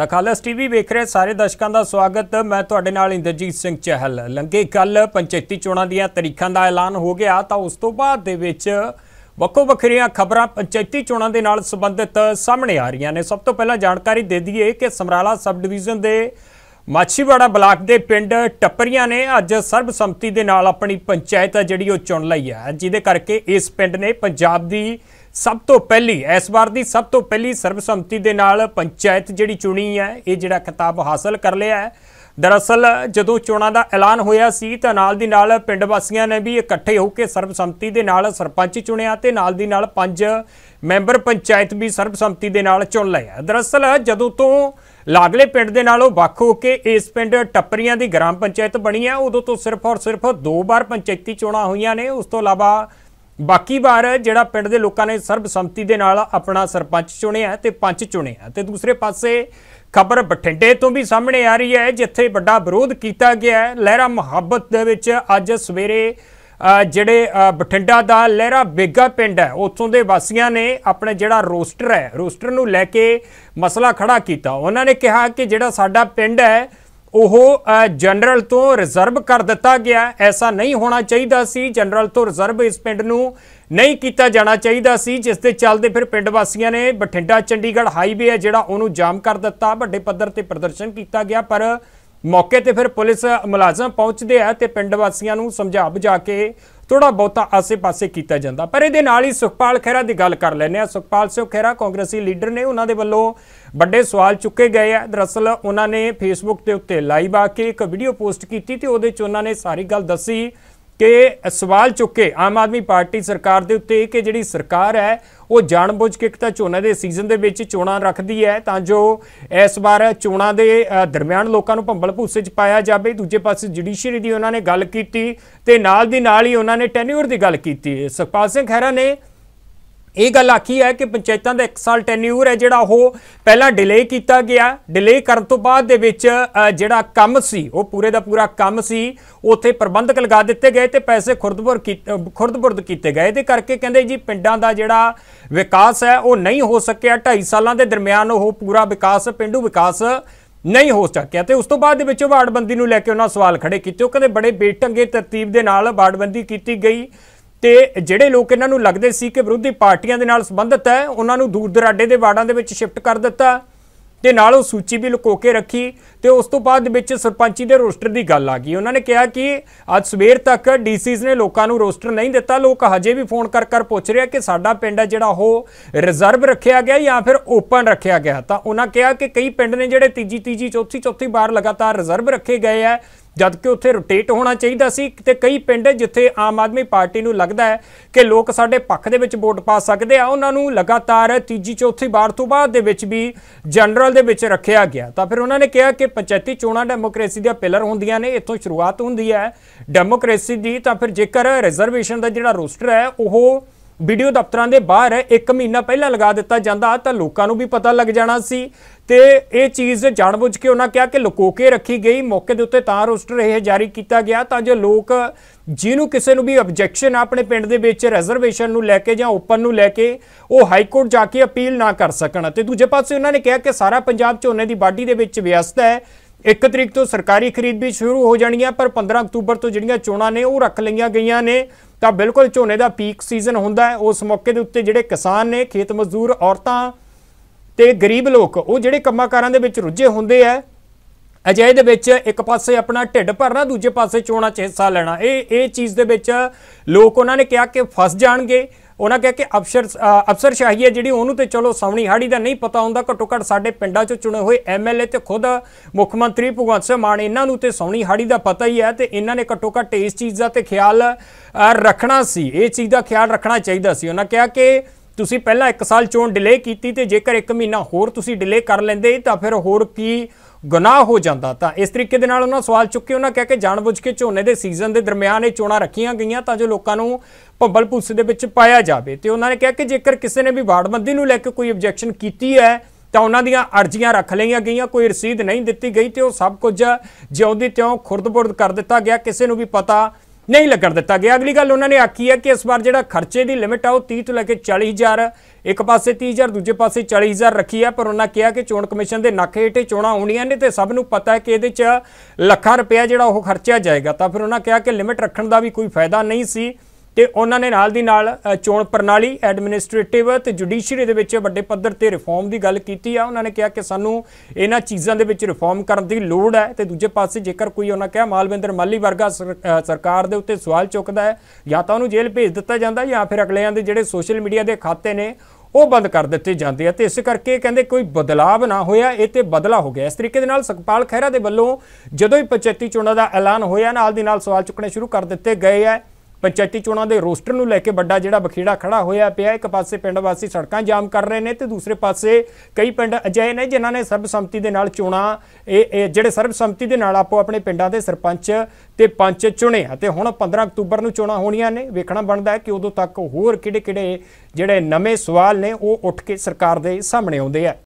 ਦਾ ਖਾਲਸ TV ਵੇਖ ਰਹੇ ਸਾਰੇ ਦਰਸ਼ਕਾਂ ਦਾ ਸਵਾਗਤ ਮੈਂ ਤੁਹਾਡੇ ਨਾਲ ਇੰਦਰਜੀਤ ਸਿੰਘ ਚਹਿਲ ਲੰਗੇ ਕੱਲ ਪੰਚਾਇਤੀ ਚੋਣਾਂ ਦੀਆਂ ਤਰੀਖਾਂ ਦਾ ਐਲਾਨ ਹੋ ਗਿਆ ਤਾਂ ਉਸ ਤੋਂ ਬਾਅਦ ਦੇ ਵਿੱਚ ਵੱਖੋ ਵੱਖਰੀਆਂ ਖਬਰਾਂ ਪੰਚਾਇਤੀ ਚੋਣਾਂ ਦੇ ਨਾਲ ਸੰਬੰਧਿਤ ਸਾਹਮਣੇ ਆ ਰਹੀਆਂ ਨੇ ਸਭ ਤੋਂ ਪਹਿਲਾਂ ਜਾਣਕਾਰੀ ਦੇ ਦਈਏ ਕਿ ਸਮਰਾਲਾ ਸਬ ਡਿਵੀਜ਼ਨ ਦੇ ਮਾਛੀਵਾੜਾ ਬਲਾਕ ਦੇ ਪਿੰਡ ਟੱਪਰੀਆਂ ਨੇ ਅੱਜ ਸਰਬਸੰਮਤੀ ਦੇ ਨਾਲ ਆਪਣੀ ਪੰਚਾਇਤ ਜਿਹੜੀ ਉਹ ਚੁਣ ਲਈ ਹੈ ਜਿਹਦੇ ਕਰਕੇ ਇਸ ਪਿੰਡ ਨੇ ਪੰਜਾਬ ਦੀ ਸਭ ਤੋਂ ਪਹਿਲੀ ਇਸ ਵਾਰ ਦੀ ਸਭ ਤੋਂ ਪਹਿਲੀ ਸਰਬਸੰਮਤੀ ਦੇ ਨਾਲ ਪੰਚਾਇਤ ਜਿਹੜੀ ਚੁਣੀ ਹੈ ਇਹ ਜਿਹੜਾ ਖਿਤਾਬ ਹਾਸਲ ਕਰ ਲਿਆ ਹੈ ਦਰਅਸਲ ਜਦੋਂ ਚੋਣਾਂ ਦਾ ਐਲਾਨ ਹੋਇਆ ਸੀ ਤਾਂ ਨਾਲ ਦੀ ਨਾਲ ਪਿੰਡ ਵਾਸੀਆਂ ਨੇ ਵੀ ਇਕੱਠੇ ਹੋ ਕੇ ਸਰਬਸੰਮਤੀ ਦੇ ਨਾਲ ਸਰਪੰਚ ਚੁਣਿਆ ਤੇ ਨਾਲ ਦੀ ਨਾਲ ਪੰਜ ਮੈਂਬਰ ਪੰਚਾਇਤ ਵੀ ਸਰਬਸੰਮਤੀ ਦੇ ਨਾਲ ਚੁਣ ਲਿਆ ਦਰਅਸਲ ਜਦੋਂ ਤੋਂ ਲਾਗਲੇ ਪਿੰਡ ਦੇ ਨਾਲੋਂ ਵੱਖ ਹੋ ਕੇ ਇਸ ਪਿੰਡ ਟੱਪਰੀਆਂ ਦੀ ਗ੍ਰਾਮ ਪੰਚਾਇਤ ਬਣੀ ਹੈ ਉਦੋਂ ਤੋਂ ਸਿਰਫ ਔਰ ਸਿਰਫ ਦੋ ਵਾਰ ਪੰਚਾਇਤੀ ਚੋਣਾਂ ਹੋਈਆਂ ਨੇ ਉਸ ਤੋਂ ਇਲਾਵਾ ਬਾਕੀ ਵਾਰ ਜਿਹੜਾ ਪਿੰਡ ਦੇ ਲੋਕਾਂ ਨੇ ਸਰਬਸੰਮਤੀ ਦੇ ਨਾਲ ਆਪਣਾ ਸਰਪੰਚ ਚੁਣਿਆ ਤੇ ਪੰਚ ਚੁਣਿਆ ਤੇ ਦੂਸਰੇ ਪਾਸੇ ਖਬਰ ਬਠਿੰਡੇ ਤੋਂ ਵੀ ਸਾਹਮਣੇ ਆ ਰਹੀ ਹੈ ਜਿੱਥੇ ਵੱਡਾ ਵਿਰੋਧ ਕੀਤਾ ਗਿਆ ਹੈ ਲਹਿਰਾ ਮੁਹੱਬਤ ਦੇ ਵਿੱਚ ਅੱਜ ਸਵੇਰੇ ਜਿਹੜੇ ਬਠਿੰਡਾ ਦਾ ਲਹਿਰਾ ਬੇਗਾ ਪਿੰਡ ਹੈ ਉੱਥੋਂ ਦੇ ਵਾਸੀਆਂ ਨੇ ਆਪਣੇ ਜਿਹੜਾ ਰੋਸਟਰ ਹੈ ਰੋਸਟਰ ਨੂੰ ਲੈ ਕੇ ਮਸਲਾ ਖੜਾ ਕੀਤਾ ਉਹਨਾਂ ਨੇ ਕਿਹਾ ਕਿ ਜਿਹੜਾ ਸਾਡਾ ਪਿੰਡ ਹੈ ਉਹ ਜਨਰਲ ਤੋਂ ਰਿਜ਼ਰਵ ਕਰ ਦਿੱਤਾ ਗਿਆ ਐਸਾ ਨਹੀਂ ਹੋਣਾ ਚਾਹੀਦਾ ਸੀ ਜਨਰਲ ਤੋਂ ਰਿਜ਼ਰਵ ਇਸ ਪਿੰਡ ਨੂੰ ਨਹੀਂ ਕੀਤਾ ਜਾਣਾ ਚਾਹੀਦਾ ਸੀ ਜਿਸ ਦੇ ਚੱਲਦੇ ਫਿਰ ਪਿੰਡ ਵਾਸੀਆਂ ਨੇ ਬਠਿੰਡਾ ਚੰਡੀਗੜ੍ਹ ਹਾਈਵੇ ਹੈ ਜਿਹੜਾ ਉਹਨੂੰ ਜਾਮ ਕਰ ਦਿੱਤਾ ਵੱਡੇ ਪੱਧਰ ਤੇ ਪ੍ਰਦਰਸ਼ਨ ਕੀਤਾ ਗਿਆ ਪਰ ਮੌਕੇ ਤੇ ਫਿਰ ਪੁਲਿਸ ਮੁਲਾਜ਼ਮ ਪਹੁੰਚਦੇ ਆ ਤੇ ਪਿੰਡ ਵਾਸੀਆਂ ਨੂੰ ਸਮਝਾ ਬੁਝਾ ਕੇ ਥੋੜਾ ਬਹੁਤਾ ਆਸੇ-ਪਾਸੇ ਕੀਤਾ ਜਾਂਦਾ ਪਰ ਇਹਦੇ ਨਾਲ ਹੀ ਸੁਖਪਾਲ ਖੈਰਾ ਦੀ ਗੱਲ ਕਰ ਲੈਨੇ ਆ ਸੁਖਪਾਲ ਸਿੰਘ ਖੈਰਾ ਕਾਂਗਰਸੀ ਲੀਡਰ ਨੇ ਉਹਨਾਂ ਦੇ ਵੱਲੋਂ ਵੱਡੇ ਸਵਾਲ ਚੁੱਕੇ ਗਏ ਆ ਦਰਅਸਲ ਉਹਨਾਂ ਨੇ ਫੇਸਬੁੱਕ ਦੇ ਉੱਤੇ ਲਾਈਵ ਆ ਕੇ ਇੱਕ ਵੀਡੀਓ ਪੋਸਟ ਕੀਤੀ ਤੇ ਉਹਦੇ 'ਚ ਉਹਨਾਂ ਨੇ ਸਾਰੀ ਗੱਲ ਦੱਸੀ ਕਿ ਸਵਾਲ ਚੁੱਕੇ ਆਮ ਆਦਮੀ ਪਾਰਟੀ ਸਰਕਾਰ ਦੇ ਉੱਤੇ ਕਿ ਜਿਹੜੀ ਸਰਕਾਰ ਹੈ ਉਹ ਜਾਣਬੁੱਝ ਕੇ ਇੱਕ ਤਾਂ ਚੋਣਾਂ ਦੇ ਸੀਜ਼ਨ ਦੇ ਵਿੱਚ ਚੋਣਾਂ ਰੱਖਦੀ ਹੈ ਤਾਂ ਜੋ ਇਸ ਵਾਰ ਚੋਣਾਂ ਦੇ ਦਰਮਿਆਨ ਲੋਕਾਂ ਨੂੰ ਭੰਬਲ ਭੂਸੇ 'ਚ ਪਾਇਆ ਜਾਵੇ ਦੂਜੇ ਪਾਸੇ ਜੁਡੀਸ਼ੀਅਰੀ ਦੀ ਉਹਨਾਂ ਨੇ ਗੱਲ ਕੀਤੀ ਤੇ ਨਾਲ ਦੀ ਨਾਲ ਹੀ ਉਹਨਾਂ ਨੇ ਟੈਨਿਓਰ ਦੀ ਗੱਲ ਕੀਤੀ ਸੁਖਪਾਲ ਸਿੰਘ ਖਹਿਰਾ ਨੇ ਇਹ ਗੱਲ ਆਖੀ ਹੈ ਕਿ ਪੰਚਾਇਤਾਂ ਦਾ 1 ਸਾਲ ਟੈਨਿਊਰ ਹੈ ਜਿਹੜਾ ਉਹ ਪਹਿਲਾਂ ਡਿਲੇ ਕੀਤਾ ਗਿਆ ਡਿਲੇ ਕਰਨ ਤੋਂ ਬਾਅਦ ਦੇ ਵਿੱਚ ਜਿਹੜਾ ਕੰਮ ਸੀ ਉਹ ਪੂਰੇ ਦਾ ਪੂਰਾ ਕੰਮ ਸੀ ਉੱਥੇ ਪ੍ਰਬੰਧਕ ਲਗਾ ਦਿੱਤੇ ਗਏ ਤੇ ਪੈਸੇ ਖੁਰਦਬੁਰ ਖੁਰਦਬੁਰਦ ਕੀਤੇ ਗਏ ਤੇ ਕਰਕੇ ਕਹਿੰਦੇ ਜੀ ਪਿੰਡਾਂ ਦਾ ਜਿਹੜਾ ਵਿਕਾਸ ਹੈ ਉਹ ਨਹੀਂ ਹੋ ਸਕਿਆ 2.5 ਸਾਲਾਂ ਦੇ ਦਰਮਿਆਨ ਉਹ ਪੂਰਾ ਵਿਕਾਸ ਪਿੰਡੂ ਵਿਕਾਸ ਨਹੀਂ ਹੋ ਸਕਿਆ ਤੇ ਉਸ ਤੋਂ ਬਾਅਦ ਦੇ ਵਿੱਚ ਬੰਦੀ ਨੂੰ ਲੈ ਕੇ ਉਹਨਾਂ ਸਵਾਲ ਖੜੇ ਕੀਤੇ ਉਹ ਕਹਿੰਦੇ ਬੜੇ ਬੇਟੰਗੇ ਤਰਤੀਬ ਦੇ ਨਾਲ ਬੰਦੀ ਕੀਤੀ ਗਈ ਤੇ ਜਿਹੜੇ ਲੋਕ ਇਹਨਾਂ ਨੂੰ ਲੱਗਦੇ ਸੀ ਕਿ ਵਿਰੋਧੀ ਪਾਰਟੀਆਂ ਦੇ ਨਾਲ ਸੰਬੰਧਿਤ ਹੈ ਉਹਨਾਂ ਨੂੰ ਦੂਰ ਦਰਾਡੇ ਦੇ ਵਾਰਡਾਂ ਦੇ ਵਿੱਚ ਸ਼ਿਫਟ ਕਰ ਦਿੱਤਾ ਤੇ ਨਾਲ ਉਹ ਸੂਚੀ ਵੀ ਲੁਕੋ ਕੇ ਰੱਖੀ ਤੇ ਉਸ ਤੋਂ ਬਾਅਦ ਵਿੱਚ ਸਰਪੰਚੀ ਦੇ ਰੋਸਟਰ ਦੀ ਗੱਲ ਆ ਗਈ ਉਹਨਾਂ ਨੇ ਕਿਹਾ ਕਿ ਅੱਜ ਸਵੇਰ ਤੱਕ ਡੀਸੀਜ਼ ਨੇ ਲੋਕਾਂ ਨੂੰ ਰੋਸਟਰ ਨਹੀਂ ਦਿੱਤਾ ਲੋਕ ਹਜੇ ਵੀ ਫੋਨ ਕਰ ਕਰ ਪੁੱਛ ਰਿਹਾ ਕਿ ਸਾਡਾ ਪਿੰਡ ਹੈ ਜਿਹੜਾ ਉਹ ਰਿਜ਼ਰਵ ਰੱਖਿਆ ਗਿਆ ਜਾਂ ਫਿਰ ਓਪਨ ਰੱਖਿਆ ਗਿਆ ਤਾਂ ਉਹਨਾਂ ਕਿਹਾ ਕਿ ਕਈ ਪਿੰਡ ਨੇ ਜਿਹੜੇ ਤੀਜੀ ਤੀਜੀ ਚੌਥੀ ਚੌਥੀ ਵਾਰ ਲਗਾਤਾਰ ਰਿਜ਼ਰਵ ਰੱਖੇ ਗਏ ਆ ਜਦ ਕਿ ਉੱਥੇ ਰੋਟੇਟ ਹੋਣਾ ਚਾਹੀਦਾ ਸੀ ਤੇ ਕਈ ਪਿੰਡ ਜਿੱਥੇ ਆਮ ਆਦਮੀ ਪਾਰਟੀ ਨੂੰ ਲੱਗਦਾ ਹੈ ਕਿ ਲੋਕ ਸਾਡੇ ਪੱਖ ਦੇ ਵਿੱਚ ਵੋਟ ਪਾ ਸਕਦੇ ਆ ਉਹਨਾਂ ਨੂੰ ਲਗਾਤਾਰ ਤੀਜੀ ਚੌਥੀ ਵਾਰ ਤੋਂ ਬਾਅਦ ਦੇ ਵਿੱਚ ਵੀ ਜਨਰਲ ਦੇ ਵਿੱਚ ਰੱਖਿਆ ਗਿਆ ਤਾਂ ਫਿਰ ਉਹਨਾਂ ਨੇ ਕਿਹਾ ਕਿ ਪੰਚਾਇਤੀ ਚੋਣਾਂ ਡੈਮੋਕ੍ਰੇਸੀ ਦੀਆਂ ਪਿਲਰ ਹੁੰਦੀਆਂ ਨੇ ਇੱਥੋਂ ਸ਼ੁਰੂਆਤ ਹੁੰਦੀ ਹੈ ਡੈਮੋਕ੍ਰੇਸੀ ਦੀ ਤਾਂ ਫਿਰ ਜੇਕਰ ਰਿਜ਼ਰਵੇਸ਼ਨ ਦਾ ਜਿਹੜਾ ਰੋਸਟਰ ਹੈ ਉਹ ਵੀਡੀਓ ਦਫ਼ਤਰਾਂ ਦੇ ਬਾਹਰ ਹੈ 1 ਮਹੀਨਾ ਪਹਿਲਾਂ ਲਗਾ ਦਿੱਤਾ ਜਾਂਦਾ ਤਾਂ ਲੋਕਾਂ ਨੂੰ ਵੀ ਪਤਾ ਲੱਗ ਜਾਣਾ ਸੀ ਤੇ ਇਹ ਚੀਜ਼ ਜਾਣਬੁੱਝ ਕੇ ਉਹਨਾਂ ਕਿਹਾ ਕਿ ਲੁਕੋ ਕੇ ਰੱਖੀ ਗਈ ਮੌਕੇ ਦੇ ਉੱਤੇ ਤਾਂ ਰੋਸਟਰ ਇਹ ਜਾਰੀ ਕੀਤਾ ਗਿਆ ਤਾਂ ਜੋ ਲੋਕ ਜਿਹਨੂੰ ਕਿਸੇ ਨੂੰ ਵੀ ਆਬਜੈਕਸ਼ਨ ਆਪਣੇ ਪਿੰਡ ਦੇ ਵਿੱਚ ਰਿਜ਼ਰਵੇਸ਼ਨ ਨੂੰ ਲੈ ਕੇ ਜਾਂ ਓਪਨ ਨੂੰ ਲੈ ਕੇ ਉਹ ਹਾਈ ਕੋਰਟ ਜਾ ਕੇ ਅਪੀਲ ਨਾ ਕਰ ਸਕਣ ਤੇ ਦੂਜੇ ਪਾਸੇ ਉਹਨਾਂ ਨੇ ਕਿਹਾ ਕਿ ਸਾਰਾ ਪੰਜਾਬ ਝੋਨੇ ਦੀ ਬਾਡੀ ਦੇ ਵਿੱਚ ਵਿਅਸਤ ਹੈ 1 ਤਰੀਕ ਤੋਂ ਸਰਕਾਰੀ ਖਰੀਦ ਵੀ ਸ਼ੁਰੂ ਹੋ ਜਾਣੀ ਹੈ ਪਰ 15 ਅਕਤੂਬਰ ਤੋਂ ਜਿਹੜੀਆਂ ਚੋਣਾਂ ਨੇ ਉਹ ਰੱਖ ਲਈਆਂ ਗਈਆਂ ਨੇ ਤਾਂ ਬਿਲਕੁਲ ਝੋਨੇ ਦਾ ਪੀਕ ਸੀਜ਼ਨ ਹੁੰਦਾ ਹੈ ਉਸ ਮੌਕੇ ਦੇ ਉੱਤੇ ਜਿਹੜੇ ਕਿਸਾਨ ਨੇ ਖੇਤ ਮਜ਼ਦੂਰ ਔਰਤਾਂ ਤੇ ਗਰੀਬ ਲੋਕ ਉਹ ਜਿਹੜੇ ਕਮਾਕਾਰਾਂ ਦੇ ਵਿੱਚ ਰੁੱਝੇ ਹੁੰਦੇ ਆ ਅਜੇ ਦੇ ਵਿੱਚ ਇੱਕ ਪਾਸੇ ਆਪਣਾ ਢਿੱਡ ਭਰਨਾ ਦੂਜੇ ਪਾਸੇ ਚੋਣਾ 'ਚ ਹਿੱਸਾ ਲੈਣਾ ਇਹ ਇਹ ਚੀਜ਼ ਦੇ ਵਿੱਚ ਲੋਕ ਉਹਨਾਂ ਨੇ ਕਿਹਾ ਕਿ ਫਸ ਜਾਣਗੇ ਉਹਨਾਂ ਕਿਹਾ ਕਿ ਅਫਸਰ ਅਫਸਰ ਸ਼ਾਹੀ ਹੈ ਜਿਹੜੀ ਉਹਨੂੰ ਤੇ ਚਲੋ ਸੌਣੀ ਹਾੜੀ ਦਾ ਨਹੀਂ ਪਤਾ ਹੁੰਦਾ ਘੱਟੋ ਘੱਟ ਸਾਡੇ ਪਿੰਡਾਂ ਚੋਂ ਚੁਣੇ ਹੋਏ ਐਮਐਲਏ ਤੇ ਖੁਦ ਮੁੱਖ ਮੰਤਰੀ ਭਗਵੰਤ ਸਿੰਘ ਮਾਨ ਇਹਨਾਂ ਨੂੰ ਤੇ ਸੌਣੀ ਹਾੜੀ ਦਾ ਪਤਾ ਹੀ ਹੈ ਤੇ ਇਹਨਾਂ ਨੇ ਘੱਟੋ ਘੱਟ ਇਸ ਚੀਜ਼ ਦਾ ਤੇ ਖਿਆਲ ਰੱਖਣਾ ਸੀ ਇਹ ਚੀਜ਼ ਦਾ ਖਿਆਲ ਰੱਖਣਾ ਚਾਹੀਦਾ ਸੀ ਉਹਨਾਂ ਕਿਹਾ ਕਿ ਤੁਸੀਂ ਪਹਿਲਾਂ 1 ਸਾਲ ਚੋਣ ਡਿਲੇ ਕੀਤੀ ਤੇ ਜੇਕਰ 1 ਮਹੀਨਾ ਹੋਰ ਤੁਸੀਂ ਡਿਲੇ ਕਰ ਲੈਂਦੇ ਤਾਂ ਫਿਰ ਹੋਰ ਕੀ ਗੁਨਾਹ ਹੋ ਜਾਂਦਾ ਤਾਂ ਇਸ ਤਰੀਕੇ ਦੇ ਨਾਲ ਉਹਨਾਂ ਸਵਾਲ ਚੁੱਕੇ ਉਹਨਾਂ ਕਹਿ ਕੇ ਜਾਣਬੁੱਝ ਕੇ ਝੋਨੇ ਦੇ ਸੀਜ਼ਨ ਦੇ ਦਰਮਿਆਨ ਇਹ ਚੋਣਾ ਰੱਖੀਆਂ ਗਈਆਂ ਤਾਂ ਜੋ ਲੋਕਾਂ ਨੂੰ ਭੰਬਲ ਭੂਸੇ ਦੇ ਵਿੱਚ ਪਾਇਆ ਜਾਵੇ ਤੇ ਉਹਨਾਂ ਨੇ ਕਿਹਾ ਕਿ ਜੇਕਰ ਕਿਸੇ ਨੇ ਵੀ ਵਾਰਡਬੰਦੀ ਨੂੰ ਲੈ ਕੇ ਕੋਈ ਆਬਜੈਕਸ਼ਨ ਕੀਤੀ ਹੈ ਤਾਂ ਉਹਨਾਂ ਦੀਆਂ ਅਰਜ਼ੀਆਂ ਰੱਖ ਲਈਆਂ ਗਈਆਂ ਕੋਈ ਰਸੀਦ ਨਹੀਂ ਦਿੱਤੀ ਗਈ ਤੇ ਉਹ ਸਭ ਕੁਝ ਜਿਉਂਦੀ ਤਿਉਂ ਖੁਰਦਬੁਰਦ ਕਰ ਦਿੱਤਾ ਗਿਆ ਕਿਸੇ ਨੂੰ ਵੀ ਪਤਾ ਨਹੀਂ ਲੱਗਣ ਦਿੱਤਾ ਗਿਆ ਅਗਲੀ ਗੱਲ ਉਹਨਾਂ ਨੇ ਆਖੀ ਹੈ ਕਿ ਇਸ ਵਾਰ ਜਿਹੜਾ ਖਰਚੇ ਦੀ ਲਿਮਿਟ ਆ ਉਹ 30 ਤੋਂ ਲੈ ਕੇ 40000 ਇੱਕ ਪਾਸੇ 30000 ਦੂਜੇ ਪਾਸੇ 40000 ਰੱਖੀ ਹੈ ਪਰ ਉਹਨਾਂ ਕਿਹਾ ਕਿ ਚੋਣ ਕਮਿਸ਼ਨ ਦੇ ਨੱਕ ਹੇਠੇ ਚੋਣਾਂ ਆਉਣੀਆਂ ਨੇ ਤੇ ਸਭ ਨੂੰ ਪਤਾ ਹੈ ਕਿ ਇਹਦੇ 'ਚ ਲੱਖਾਂ ਰੁਪਏ ਜਿਹੜਾ ਉਹ ਖਰਚਿਆ ਜਾਏਗਾ ਤਾਂ ਫਿਰ ਉਹਨਾਂ ਕਿਹਾ ਕਿ ਲਿਮਿਟ ਰੱਖਣ ਦਾ ਵੀ ਕੋਈ ਫਾਇਦਾ ਨਹੀਂ ਸੀ ਤੇ ਉਹਨਾਂ ਨੇ ਨਾਲ ਦੀ ਨਾਲ ਚੋਣ ਪ੍ਰਣਾਲੀ ਐਡਮਿਨਿਸਟ੍ਰੇਟਿਵ ਤੇ ਜੁਡੀਸ਼ੀਅਰੀ ਦੇ ਵਿੱਚ ਵੱਡੇ ਪੱਧਰ ਤੇ ਰਿਫਾਰਮ ਦੀ ਗੱਲ ਕੀਤੀ ਆ ਉਹਨਾਂ ਨੇ ਕਿਹਾ ਕਿ ਸਾਨੂੰ ਇਹਨਾਂ ਚੀਜ਼ਾਂ ਦੇ ਵਿੱਚ ਰਿਫਾਰਮ ਕਰਨ ਦੀ ਲੋੜ ਹੈ ਤੇ ਦੂਜੇ ਪਾਸੇ ਜੇਕਰ ਕੋਈ ਉਹਨਾਂ ਕਿਹਾ ਮਾਲਵਿੰਦਰ ਮੱਲੀ ਵਰਗਾ ਸਰਕਾਰ ਦੇ ਉੱਤੇ ਸਵਾਲ ਚੁੱਕਦਾ ਹੈ ਜਾਂ ਤਾਂ ਉਹਨੂੰ ਜੇਲ੍ਹ ਭੇਜ ਦਿੱਤਾ ਜਾਂਦਾ ਜਾਂ ਫਿਰ ਅਗਲਿਆਂ ਦੇ ਜਿਹੜੇ ਸੋਸ਼ਲ ਮੀਡੀਆ ਦੇ ਖਾਤੇ ਨੇ ਉਹ ਬੰਦ ਕਰ ਦਿੱਤੇ ਜਾਂਦੇ ਆ ਤੇ ਇਸ ਕਰਕੇ ਕਹਿੰਦੇ ਕੋਈ ਬਦਲਾਅ ਨਾ ਹੋਇਆ ਇਹ ਤੇ ਬਦਲਾ ਹੋ ਗਿਆ ਇਸ ਤਰੀਕੇ ਦੇ ਨਾਲ ਸੁਖਪਾਲ ਖਹਿਰਾ ਦੇ ਵੱਲੋਂ ਜਦੋਂ ਹੀ ਪੰਚਾਇਤੀ ਚੋਣਾਂ ਦਾ ਐਲਾਨ ਹੋਇਆ ਨਾਲ ਦੀ ਨਾਲ ਸਵਾਲ ਚੁੱਕਣੇ ਸ਼ੁਰੂ ਕਰ ਦਿੱਤੇ ਗਏ ਆ ਪੰਚਾਇਤੀ ਚੋਣਾਂ ਦੇ ਰੋਸਟਰ ਨੂੰ ਲੈ ਕੇ ਵੱਡਾ ਜਿਹੜਾ ਬਖੀੜਾ ਖੜਾ ਹੋਇਆ ਪਿਆ ਇੱਕ ਪਾਸੇ ਪਿੰਡ ਵਾਸੀ ਸੜਕਾਂ ਜਾਮ ਕਰ ਰਹੇ ਨੇ ਤੇ ਦੂਸਰੇ ਪਾਸੇ ਕਈ ਪਿੰਡ ਅਜੇ ਨੇ ਜਿਨ੍ਹਾਂ ਨੇ ਸਰਬਸੰਮਤੀ ਦੇ ਨਾਲ ਚੋਣਾਂ ਇਹ ਜਿਹੜੇ ਸਰਬਸੰਮਤੀ ਦੇ ਨਾਲ ਆਪੋ ਆਪਣੇ ਪਿੰਡਾਂ ਦੇ ਸਰਪੰਚ ਤੇ ਪੰਚ ਚੁਣੇ ਅਤੇ ਹੁਣ 15 ਅਕਤੂਬਰ ਨੂੰ ਚੋਣਾਂ ਹੋਣੀਆਂ ਨੇ ਵੇਖਣਾ ਬਣਦਾ ਹੈ ਕਿ ਉਦੋਂ ਤੱਕ ਹੋਰ ਕਿਹੜੇ-ਕਿਹੜੇ ਜਿਹੜੇ ਨਵੇਂ ਸਵਾਲ ਨੇ ਉਹ ਉੱਠ ਕੇ ਸਰਕਾਰ ਦੇ ਸਾਹਮਣੇ ਆਉਂਦੇ ਆ